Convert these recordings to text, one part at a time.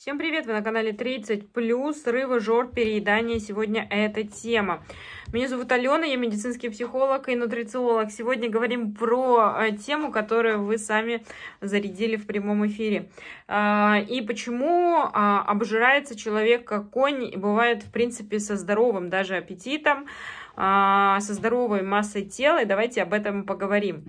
Всем привет! Вы на канале 30 плюс рыба, жор, переедание. Сегодня эта тема. Меня зовут Алена, я медицинский психолог и нутрициолог. Сегодня говорим про э, тему, которую вы сами зарядили в прямом эфире. А, и почему а, обжирается человек как конь и бывает, в принципе, со здоровым даже аппетитом, а, со здоровой массой тела. И давайте об этом поговорим.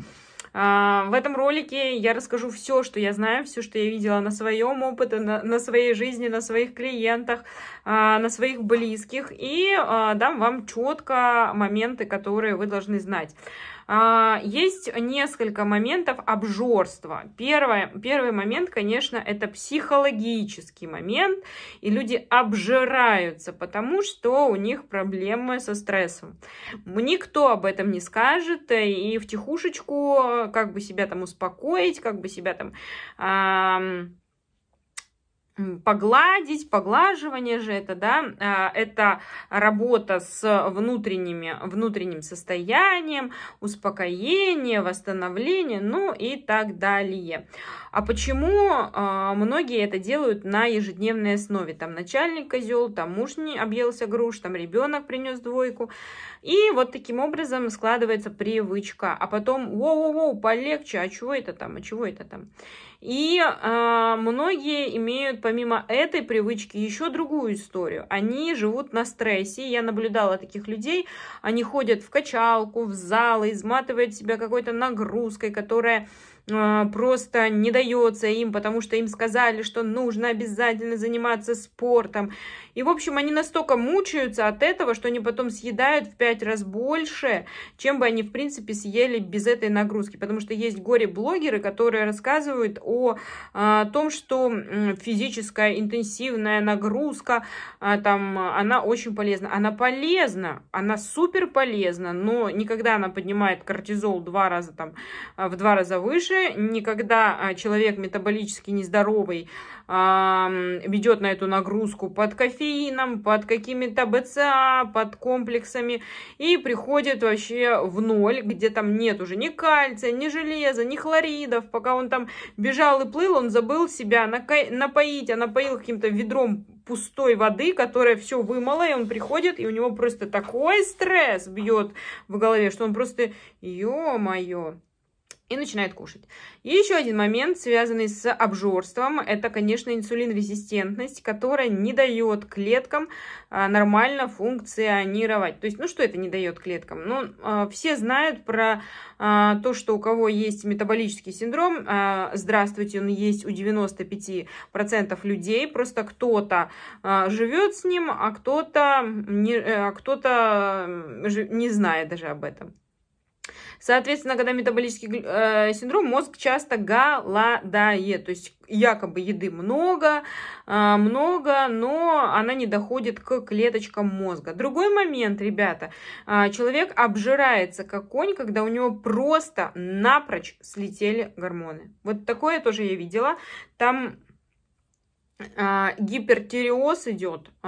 А, в этом ролике я расскажу все, что я знаю, все, что я видела на своем опыте, на, на своей жизни, на своих клиентах, а, на своих близких и а, дам вам четко моменты, которые вы должны знать. Есть несколько моментов обжорства. Первое, первый момент, конечно, это психологический момент, и люди обжираются, потому что у них проблемы со стрессом. Никто об этом не скажет, э, и в тихушечку э, как бы себя там успокоить, как бы себя там... Эм погладить, поглаживание же это, да, а, это работа с внутренними, внутренним состоянием, успокоение, восстановление, ну и так далее. А почему а, многие это делают на ежедневной основе? Там начальник козел, там муж не объелся груш, там ребенок принес двойку. И вот таким образом складывается привычка. А потом, воу-воу-воу, полегче, а чего это там, а чего это там? И э, многие имеют помимо этой привычки еще другую историю. Они живут на стрессе. Я наблюдала таких людей. Они ходят в качалку, в залы, изматывают себя какой-то нагрузкой, которая а, просто не дается им, потому что им сказали, что нужно обязательно заниматься спортом. И, в общем, они настолько мучаются от этого, что они потом съедают в пять раз больше, чем бы они, в принципе, съели без этой нагрузки. Потому что есть горе-блогеры, которые рассказывают о, о а, том, что физическая интенсивная нагрузка, а, там, она очень полезна. Она полезна, она супер полезна, но никогда она поднимает кортизол два раза, там, в два раза выше, никогда а, человек метаболически нездоровый ведет на эту нагрузку под кофеином, под какими-то БЦА, под комплексами и приходит вообще в ноль, где там нет уже ни кальция, ни железа, ни хлоридов. Пока он там бежал и плыл, он забыл себя напоить, а напоил каким-то ведром пустой воды, которая все вымыла, и он приходит, и у него просто такой стресс бьет в голове, что он просто, ё-моё, и начинает кушать. И еще один момент, связанный с обжорством, это, конечно, инсулинрезистентность, которая не дает клеткам а, нормально функционировать. То есть, ну что это не дает клеткам? Ну, а, все знают про а, то, что у кого есть метаболический синдром, здравствуйте, он есть у 95% людей, просто кто-то живет с ним, а кто-то не, э, кто не знает даже об этом. Соответственно, когда метаболический э, синдром, мозг часто голодает. То есть якобы еды много, э, много, но она не доходит к клеточкам мозга. Другой момент, ребята. Э, человек обжирается как конь, когда у него просто напрочь слетели гормоны. Вот такое тоже я видела. Там э, гипертиреоз идет, э,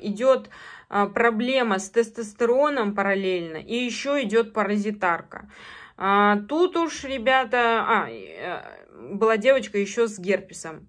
идет а, проблема с тестостероном параллельно, и еще идет паразитарка. А, тут уж, ребята, а, э, была девочка еще с герпесом.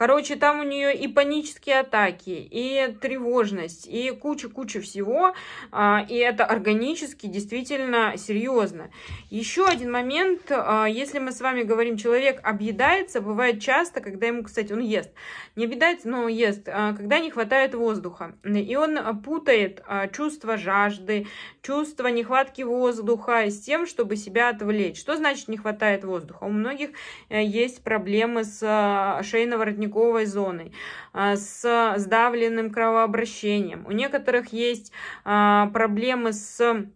Короче, там у нее и панические атаки, и тревожность, и куча-куча всего. А, и это органически действительно серьезно. Еще один момент, а, если мы с вами говорим, человек объедается, бывает часто, когда ему, кстати, он ест. Не объедается, но ест, а, когда не хватает воздуха. И он путает чувство жажды, чувство нехватки воздуха с тем, чтобы себя отвлечь. Что значит не хватает воздуха? У многих э, есть проблемы с шейно-воротником парниковой зоной, а, с сдавленным кровообращением. У некоторых есть а, проблемы с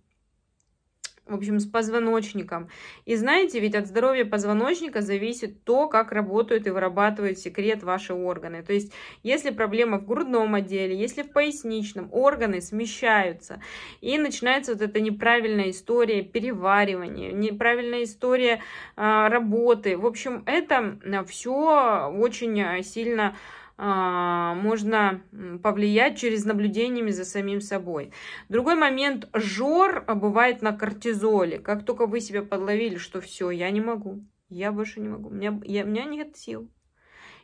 в общем, с позвоночником. И знаете, ведь от здоровья позвоночника зависит то, как работают и вырабатывают секрет ваши органы. То есть, если проблема в грудном отделе, если в поясничном, органы смещаются, и начинается вот эта неправильная история переваривания, неправильная история а, работы. В общем, это а, все очень а, сильно а, можно повлиять через наблюдениями за самим собой. Другой момент, жор бывает на кортизоле. Как только вы себя подловили, что все, я не могу, я больше не могу, у меня, я, у меня нет сил,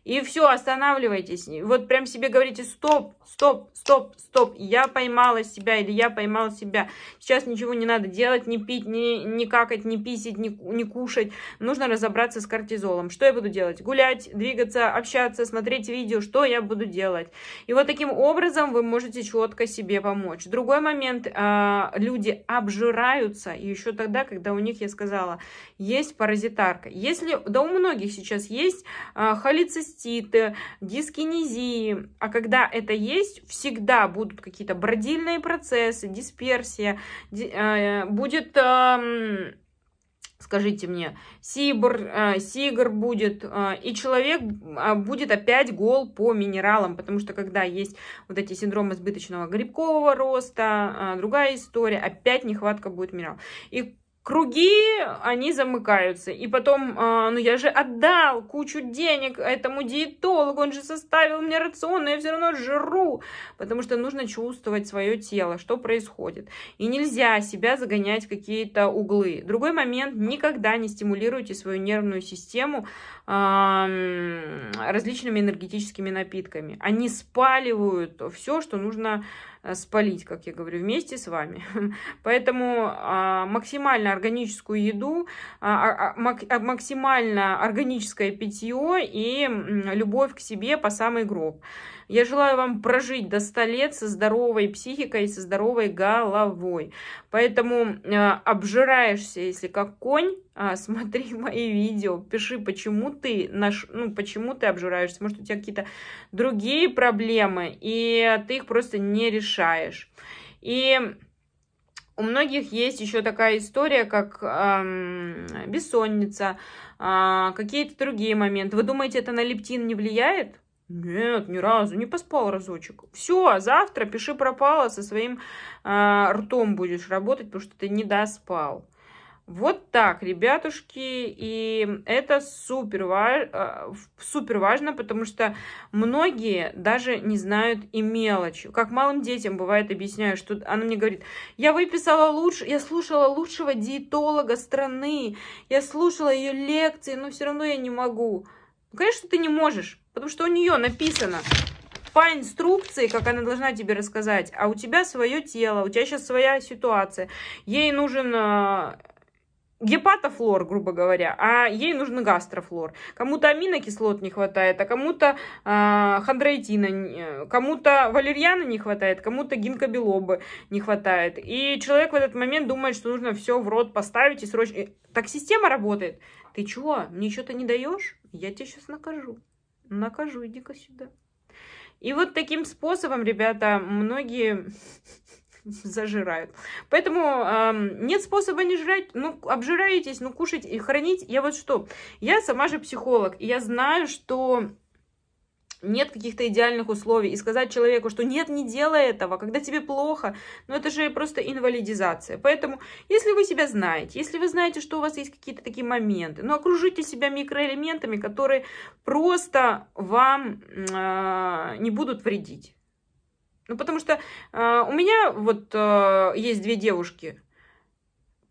и все, останавливайтесь. Вот прям себе говорите, стоп, стоп, стоп, стоп. Я поймала себя или я поймал себя. Сейчас ничего не надо делать, не пить, не, не какать, не писить, не, не кушать. Нужно разобраться с кортизолом. Что я буду делать? Гулять, двигаться, общаться, смотреть видео. Что я буду делать? И вот таким образом вы можете четко себе помочь. Другой момент. А, люди обжираются еще тогда, когда у них, я сказала, есть паразитарка. Если, да у многих сейчас есть а, холецистит, маститы, дискинезии. А когда это есть, всегда будут какие-то бродильные процессы, дисперсия, э, будет эм, скажите мне, сибр, э, сигр будет, э, и человек будет опять гол по минералам, потому что когда есть вот эти синдромы избыточного грибкового роста, другая история, опять нехватка будет минералов. И круги, они замыкаются. И потом, э, ну я же отдал кучу денег этому диетологу, он же составил мне рацион, но я все равно жру, потому что нужно чувствовать свое тело, что происходит. И нельзя себя загонять в какие-то углы. Другой момент, никогда не стимулируйте свою нервную систему э, различными энергетическими напитками. Они спаливают все, что нужно Э, спалить, как я говорю, вместе с вами. Поэтому а, максимально органическую еду, а, а, максимально органическое питье и любовь к себе по самый гроб. Я желаю вам прожить до 100 лет со здоровой психикой и со здоровой головой. Поэтому э, обжираешься, если как конь, э, смотри мои видео, пиши, почему ты наш, ну, почему ты обжираешься. Может, у тебя какие-то другие проблемы, и ты их просто не решаешь. И у многих есть еще такая история, как эм, бессонница, э, какие-то другие моменты. Вы думаете, это на лептин не влияет? Нет, ни разу, не поспал разочек. Все, а завтра пиши пропало, со своим э, ртом будешь работать, потому что ты не доспал. Вот так, ребятушки, и это супер, важ... А, супер важно, потому что многие даже не знают и мелочи. Как малым детям бывает, объясняю, что она мне говорит, я выписала лучше, я слушала лучшего диетолога страны, я слушала ее лекции, но все равно я не могу. Ну, конечно, ты не можешь, потому что у нее написано по инструкции, как она должна тебе рассказать, а у тебя свое тело, у тебя сейчас своя ситуация. Ей нужен э, гепатофлор, грубо говоря, а ей нужен гастрофлор. Кому-то аминокислот не хватает, а кому-то э, хондроитина, э, кому-то валерьяна не хватает, кому-то гинкобелобы не хватает. И человек в этот момент думает, что нужно все в рот поставить и срочно... Так система работает. Ты чего? Мне что-то не даешь? Я тебя сейчас накажу. Накажу, иди-ка сюда. И вот таким способом, ребята, многие зажирают. Поэтому э, нет способа не жрать, ну, обжираетесь, ну, кушать и хранить. Я вот что, я сама же психолог, и я знаю, что нет каких-то идеальных условий, и сказать человеку, что нет, не делай этого, когда тебе плохо, ну это же просто инвалидизация. Поэтому, если вы себя знаете, если вы знаете, что у вас есть какие-то такие моменты, ну окружите себя микроэлементами, которые просто вам э, не будут вредить. Ну потому что э, у меня вот э, есть две девушки,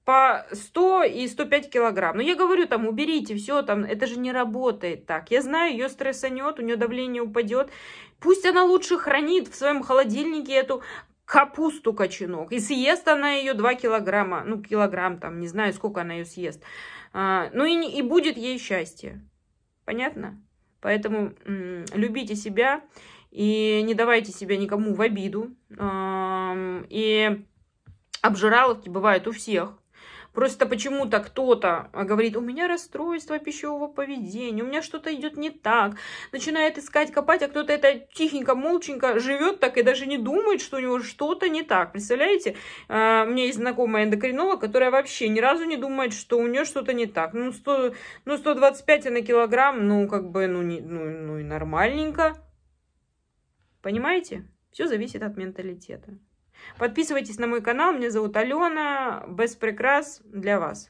по 100 и 105 килограмм. Но ну, я говорю, там, уберите все, там, это же не работает так. Я знаю, ее стрессанет, у нее давление упадет. Пусть она лучше хранит в своем холодильнике эту капусту кочанок. И съест она ее 2 килограмма. Ну, килограмм там, не знаю, сколько она ее съест. А, ну, и, и будет ей счастье. Понятно? Поэтому любите себя и не давайте себя никому в обиду. и обжираловки бывают у всех. Просто почему-то кто-то а, говорит, у меня расстройство пищевого поведения, у меня что-то идет не так, начинает искать, копать, а кто-то это тихенько, молченько живет так и даже не думает, что у него что-то не так. Представляете, а, у меня есть знакомая эндокринолог, которая вообще ни разу не думает, что у нее что-то не так. Ну, 100, ну 125 на килограмм, ну, как бы, ну, не, ну, ну и нормальненько. Понимаете? Все зависит от менталитета. Подписывайтесь на мой канал. Меня зовут Алена. Без прикрас для вас.